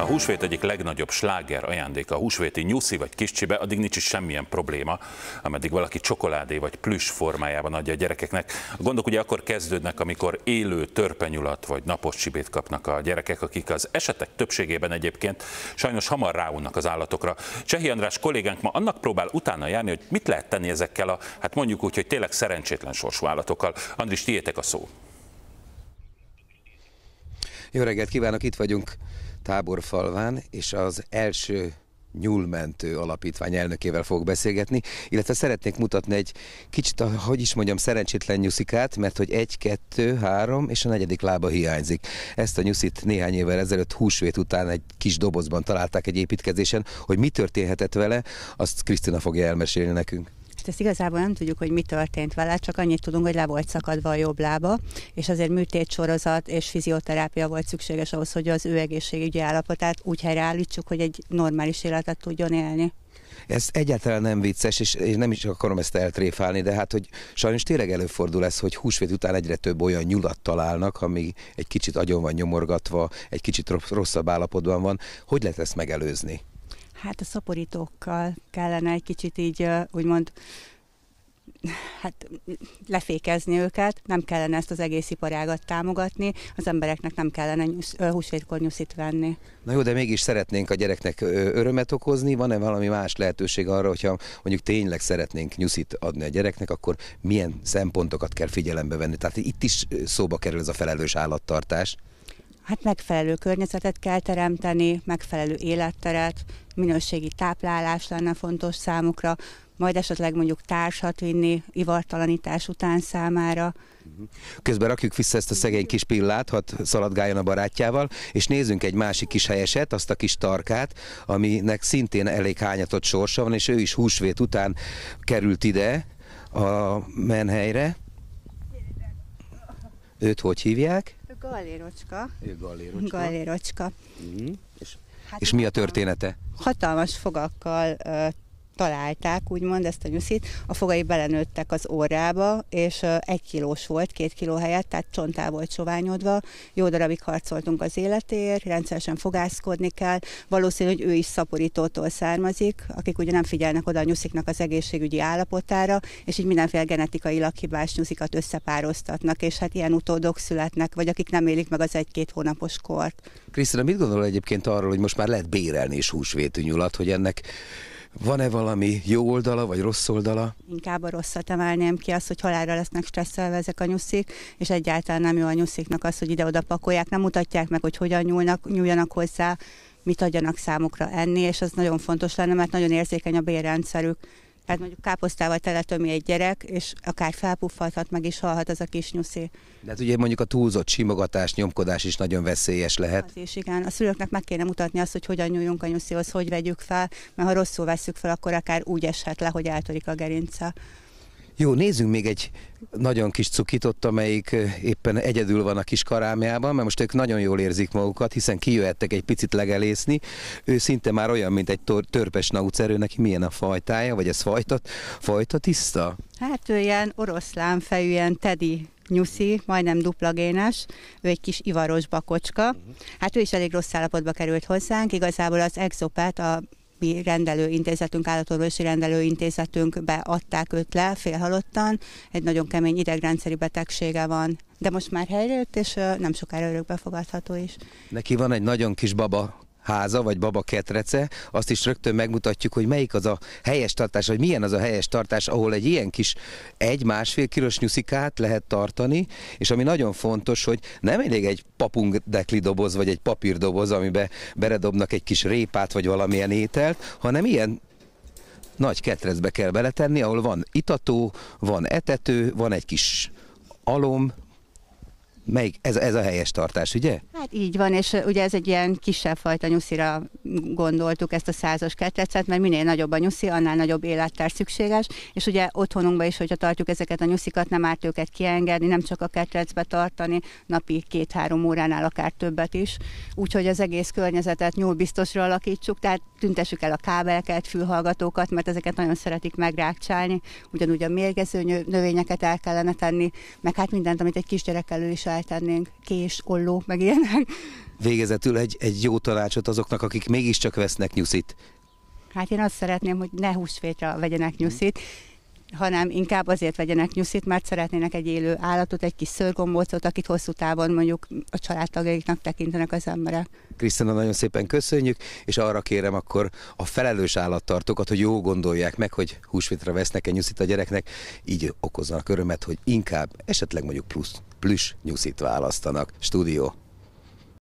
A húsvét egyik legnagyobb sláger ajándéka a húsvéti nyuszi vagy kiscsibe, addig nincs is semmilyen probléma, ameddig valaki csokoládé vagy plüss formájában adja a gyerekeknek. A gondok ugye akkor kezdődnek, amikor élő törpenyulat vagy napos csibét kapnak a gyerekek, akik az esetek többségében egyébként sajnos hamar ráunnak az állatokra. Csehi András kollégánk ma annak próbál utána járni, hogy mit lehet tenni ezekkel a, hát mondjuk úgy, hogy tényleg szerencsétlen sorsú állatokkal. Andris, tiétek a szó. Jó reggelt kívánok, itt vagyunk táborfalván, és az első nyúlmentő alapítvány elnökével fogok beszélgetni, illetve szeretnék mutatni egy kicsit, hogy is mondjam, szerencsétlen nyuszikát, mert hogy egy, kettő, három és a negyedik lába hiányzik. Ezt a nyuszit néhány évvel ezelőtt húsvét után egy kis dobozban találták egy építkezésen, hogy mi történhetett vele, azt Krisztina fogja elmesélni nekünk és hát ezt igazából nem tudjuk, hogy mi történt vele, csak annyit tudunk, hogy le volt szakadva a jobb lába, és azért műtétsorozat és fizioterápia volt szükséges ahhoz, hogy az ő egészségügyi állapotát úgy helyreállítsuk, hogy egy normális életet tudjon élni. Ez egyáltalán nem vicces, és, én nem is akarom ezt eltréfálni, de hát, hogy sajnos tényleg előfordul ez, hogy húsvét után egyre több olyan nyulat találnak, ami egy kicsit agyon van nyomorgatva, egy kicsit rosszabb állapotban van. Hogy lehet ezt megelőzni? Hát a szaporítókkal kellene egy kicsit így úgymond hát lefékezni őket, nem kellene ezt az egész iparágat támogatni, az embereknek nem kellene nyusz, húsvétkor nyuszit venni. Na jó, de mégis szeretnénk a gyereknek örömet okozni, van-e valami más lehetőség arra, hogyha mondjuk tényleg szeretnénk nyuszit adni a gyereknek, akkor milyen szempontokat kell figyelembe venni? Tehát itt is szóba kerül ez a felelős állattartás. Hát megfelelő környezetet kell teremteni, megfelelő életteret, minőségi táplálás lenne fontos számukra, majd esetleg mondjuk társat vinni ivartalanítás után számára. Mhm. Közben rakjuk vissza ezt a szegény kis pillát, hadd szaladgáljon a barátjával, és nézzünk egy másik kis helyeset, azt a kis tarkát, aminek szintén elég hányatott sorsa van, és ő is húsvét után került ide a menhelyre. Őt hogy hívják? Gallérocska. Ő gallérocska. Gallérocska. Mm. És, hát és mi a története? Hatalmas fogakkal uh, találták, úgymond ezt a nyuszit, a fogai belenőttek az orrába, és egy kilós volt, két kiló helyett, tehát csontá volt soványodva. Jó darabig harcoltunk az életért, rendszeresen fogászkodni kell. Valószínű, hogy ő is szaporítótól származik, akik ugye nem figyelnek oda a nyusziknak az egészségügyi állapotára, és így mindenféle genetikailag hibás nyuszikat összepároztatnak, és hát ilyen utódok születnek, vagy akik nem élik meg az egy-két hónapos kort. Krisztina, mit gondol egyébként arról, hogy most már lehet bérelni is húsvétű nyulat, hogy ennek van-e valami jó oldala, vagy rossz oldala? Inkább a rosszat emelném ki, az, hogy halálra lesznek stresszelve ezek a nyuszik, és egyáltalán nem jó a nyusziknak az, hogy ide-oda pakolják, nem mutatják meg, hogy hogyan nyúlnak, nyúljanak hozzá, mit adjanak számukra enni, és az nagyon fontos lenne, mert nagyon érzékeny a bérrendszerük. Tehát mondjuk káposztával teletömi egy gyerek, és akár felpuffadhat, meg is halhat az a kis nyuszi. De hát ugye mondjuk a túlzott simogatás, nyomkodás is nagyon veszélyes lehet. Az is igen. A szülőknek meg kéne mutatni azt, hogy hogyan nyúljunk a nyuszihoz, hogy vegyük fel, mert ha rosszul veszük fel, akkor akár úgy eshet le, hogy eltörik a gerince. Jó, nézzünk még egy nagyon kis cukitot, amelyik éppen egyedül van a kis karámjában, mert most ők nagyon jól érzik magukat, hiszen kijöhettek egy picit legelészni. Ő szinte már olyan, mint egy törpes naucerő, neki milyen a fajtája, vagy ez fajta, fajta tiszta? Hát ő ilyen fejű, ilyen tedi nyuszi, majdnem génes, ő egy kis ivaros bakocska. Mhm. Hát ő is elég rossz állapotba került hozzánk, igazából az exopát, a mi rendelőintézetünk, állatorvosi rendelőintézetünkbe adták őt le félhalottan. Egy nagyon kemény idegrendszeri betegsége van, de most már helyreült, és nem sokára örökbefogadható is. Neki van egy nagyon kis baba háza, vagy baba ketrece, azt is rögtön megmutatjuk, hogy melyik az a helyes tartás, vagy milyen az a helyes tartás, ahol egy ilyen kis egy-másfél kilós nyuszikát lehet tartani, és ami nagyon fontos, hogy nem elég egy dekli doboz, vagy egy papírdoboz, amibe beredobnak egy kis répát, vagy valamilyen ételt, hanem ilyen nagy ketrecbe kell beletenni, ahol van itató, van etető, van egy kis alom, Melyik? Ez, ez a helyes tartás, ugye? Hát így van, és ugye ez egy ilyen kisebb fajta nyuszira gondoltuk ezt a százas ketrecet, mert minél nagyobb a nyuszi, annál nagyobb élettár szükséges, és ugye otthonunkban is, hogyha tartjuk ezeket a nyuszikat, nem árt őket kiengedni, nem csak a ketrecbe tartani, napi két-három óránál akár többet is, úgyhogy az egész környezetet nyúlbiztosra alakítsuk, tehát tüntessük el a kábeleket, fülhallgatókat, mert ezeket nagyon szeretik megrákcsálni, ugyanúgy a mérgező növényeket el kellene tenni, meg hát mindent, amit egy kisgyerek elő is el feltennénk kés, olló, meg ilyenek. Végezetül egy, egy jó tanácsot azoknak, akik mégiscsak vesznek nyuszit. Hát én azt szeretném, hogy ne húsvétra vegyenek nyuszit, hanem inkább azért vegyenek nyuszit, mert szeretnének egy élő állatot, egy kis szörgombócot, akit hosszú távon mondjuk a családtagjaiknak tekintenek az emberek. Krisztina, nagyon szépen köszönjük, és arra kérem akkor a felelős állattartókat, hogy jó gondolják meg, hogy húsvétra vesznek-e nyuszit a gyereknek, így okozzanak örömet, hogy inkább esetleg mondjuk plusz plusz nyuszit választanak. Stúdió